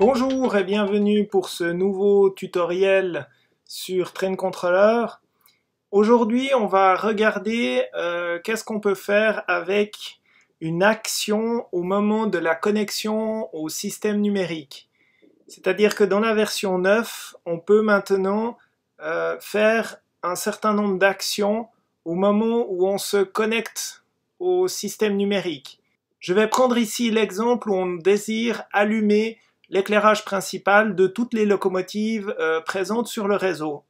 Bonjour et bienvenue pour ce nouveau tutoriel sur Train Controller. Aujourd'hui, on va regarder euh, qu'est-ce qu'on peut faire avec une action au moment de la connexion au système numérique. C'est-à-dire que dans la version 9, on peut maintenant euh, faire un certain nombre d'actions au moment où on se connecte au système numérique. Je vais prendre ici l'exemple où on désire allumer l'éclairage principal de toutes les locomotives euh, présentes sur le réseau.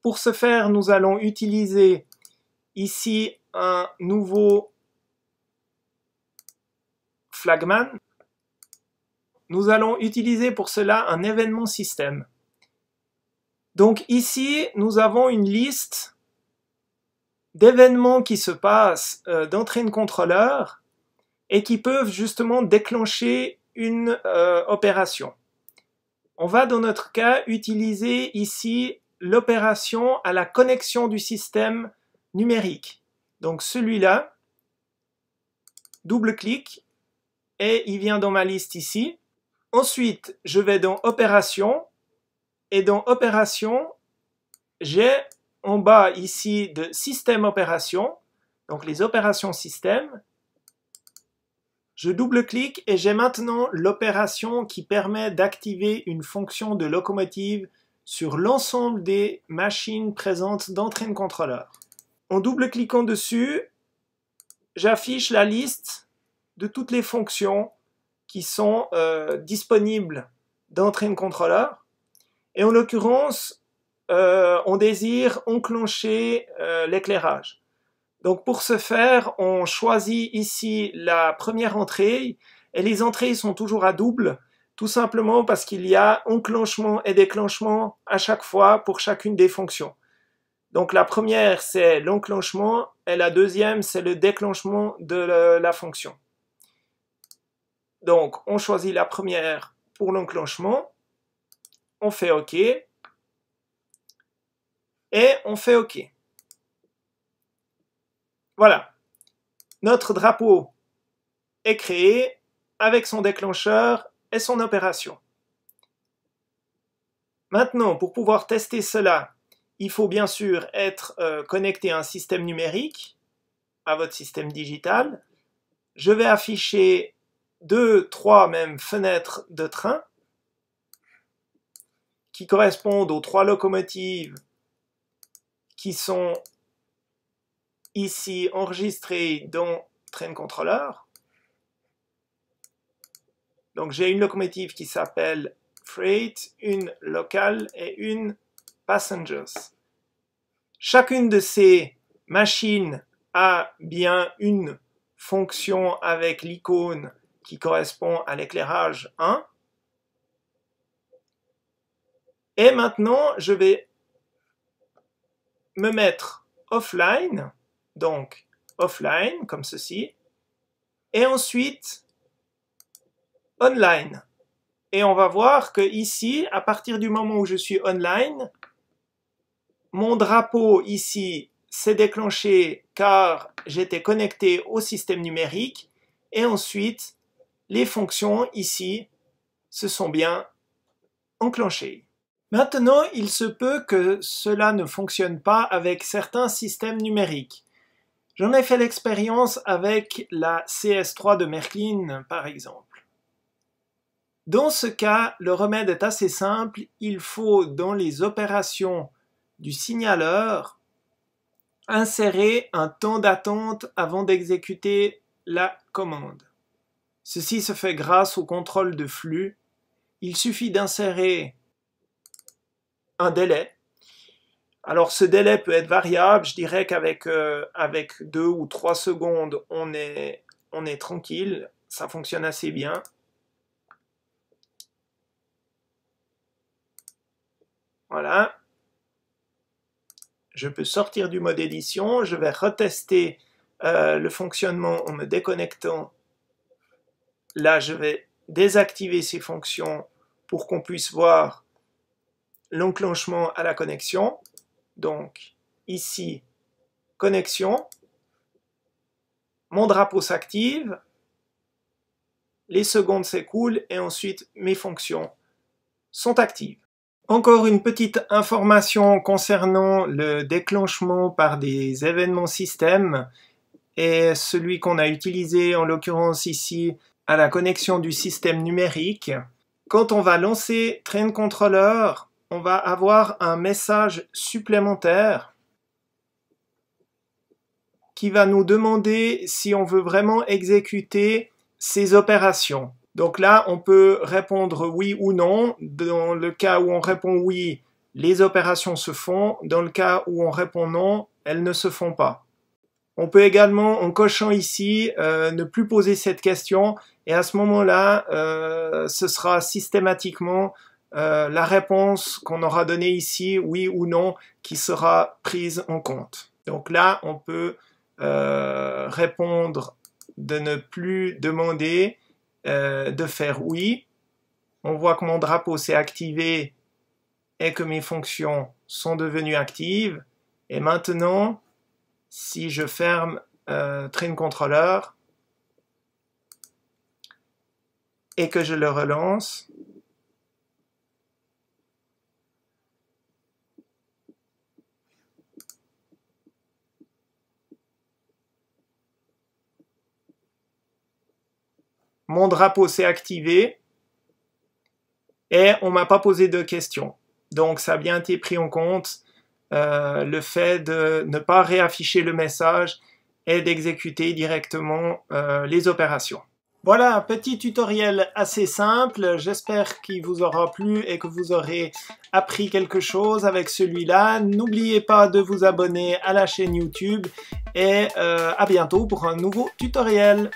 Pour ce faire, nous allons utiliser ici un nouveau flagman. Nous allons utiliser pour cela un événement système. Donc ici, nous avons une liste d'événements qui se passent d'entrée euh, d'entraîne contrôleur et qui peuvent justement déclencher une euh, opération. On va dans notre cas utiliser ici l'opération à la connexion du système numérique. Donc celui-là, double-clic, et il vient dans ma liste ici. Ensuite, je vais dans Opération, et dans Opération, j'ai en bas ici de Système Opération, donc les opérations système, je double-clique et j'ai maintenant l'opération qui permet d'activer une fonction de locomotive sur l'ensemble des machines présentes dans Train En double-cliquant dessus, j'affiche la liste de toutes les fonctions qui sont euh, disponibles dans Train Et en l'occurrence, euh, on désire enclencher euh, l'éclairage. Donc pour ce faire, on choisit ici la première entrée, et les entrées sont toujours à double, tout simplement parce qu'il y a enclenchement et déclenchement à chaque fois pour chacune des fonctions. Donc la première, c'est l'enclenchement, et la deuxième, c'est le déclenchement de la fonction. Donc on choisit la première pour l'enclenchement, on fait OK, et on fait OK. Voilà. Notre drapeau est créé avec son déclencheur et son opération. Maintenant, pour pouvoir tester cela, il faut bien sûr être euh, connecté à un système numérique, à votre système digital. Je vais afficher deux, trois mêmes fenêtres de train qui correspondent aux trois locomotives qui sont ici enregistré dans Train Controller. Donc j'ai une locomotive qui s'appelle Freight, une locale et une Passengers. Chacune de ces machines a bien une fonction avec l'icône qui correspond à l'éclairage 1. Et maintenant, je vais me mettre offline donc offline, comme ceci, et ensuite online. Et on va voir que ici, à partir du moment où je suis online, mon drapeau ici s'est déclenché car j'étais connecté au système numérique et ensuite les fonctions ici se sont bien enclenchées. Maintenant, il se peut que cela ne fonctionne pas avec certains systèmes numériques. J'en ai fait l'expérience avec la CS3 de Merklin, par exemple. Dans ce cas, le remède est assez simple. Il faut, dans les opérations du signaleur, insérer un temps d'attente avant d'exécuter la commande. Ceci se fait grâce au contrôle de flux. Il suffit d'insérer un délai alors ce délai peut être variable, je dirais qu'avec euh, deux ou 3 secondes, on est, tranquille, ça fonctionne assez bien. Voilà. Je peux sortir du mode édition, je vais retester euh, le fonctionnement en me déconnectant. Là, je vais désactiver ces fonctions pour qu'on puisse voir l'enclenchement à la connexion. Donc, ici, connexion. Mon drapeau s'active. Les secondes s'écoulent et ensuite mes fonctions sont actives. Encore une petite information concernant le déclenchement par des événements système et celui qu'on a utilisé en l'occurrence ici à la connexion du système numérique. Quand on va lancer Train Controller, on va avoir un message supplémentaire qui va nous demander si on veut vraiment exécuter ces opérations. Donc là, on peut répondre oui ou non. Dans le cas où on répond oui, les opérations se font. Dans le cas où on répond non, elles ne se font pas. On peut également, en cochant ici, euh, ne plus poser cette question et à ce moment-là, euh, ce sera systématiquement euh, la réponse qu'on aura donnée ici, oui ou non, qui sera prise en compte. Donc là, on peut euh, répondre de ne plus demander euh, de faire oui. On voit que mon drapeau s'est activé et que mes fonctions sont devenues actives. Et maintenant, si je ferme Train Controller et que je le relance, Mon drapeau s'est activé et on m'a pas posé de questions. Donc ça a bien été pris en compte euh, le fait de ne pas réafficher le message et d'exécuter directement euh, les opérations. Voilà un petit tutoriel assez simple, j'espère qu'il vous aura plu et que vous aurez appris quelque chose avec celui-là. N'oubliez pas de vous abonner à la chaîne YouTube et euh, à bientôt pour un nouveau tutoriel.